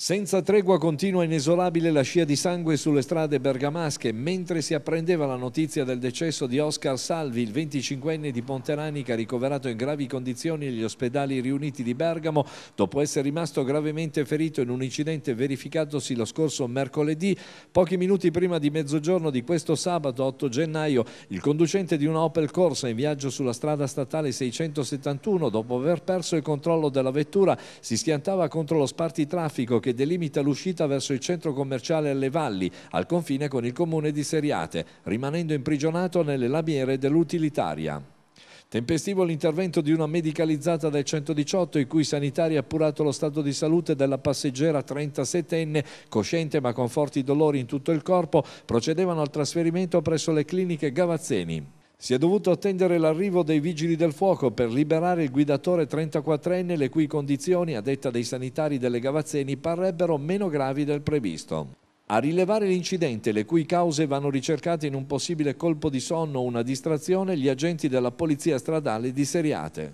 Senza tregua continua inesorabile la scia di sangue sulle strade bergamasche mentre si apprendeva la notizia del decesso di Oscar Salvi, il 25enne di Ponteranica ricoverato in gravi condizioni negli ospedali riuniti di Bergamo dopo essere rimasto gravemente ferito in un incidente verificatosi lo scorso mercoledì. Pochi minuti prima di mezzogiorno di questo sabato 8 gennaio il conducente di una Opel Corsa in viaggio sulla strada statale 671 dopo aver perso il controllo della vettura si schiantava contro lo spartitraffico che che delimita l'uscita verso il centro commerciale alle valli, al confine con il comune di Seriate, rimanendo imprigionato nelle labiere dell'utilitaria. Tempestivo l'intervento di una medicalizzata del 118 i cui sanitari ha appurato lo stato di salute della passeggera 37enne, cosciente ma con forti dolori in tutto il corpo, procedevano al trasferimento presso le cliniche Gavazzeni. Si è dovuto attendere l'arrivo dei vigili del fuoco per liberare il guidatore 34enne le cui condizioni, a detta dei sanitari delle Gavazzeni, parrebbero meno gravi del previsto. A rilevare l'incidente, le cui cause vanno ricercate in un possibile colpo di sonno o una distrazione, gli agenti della polizia stradale di Seriate.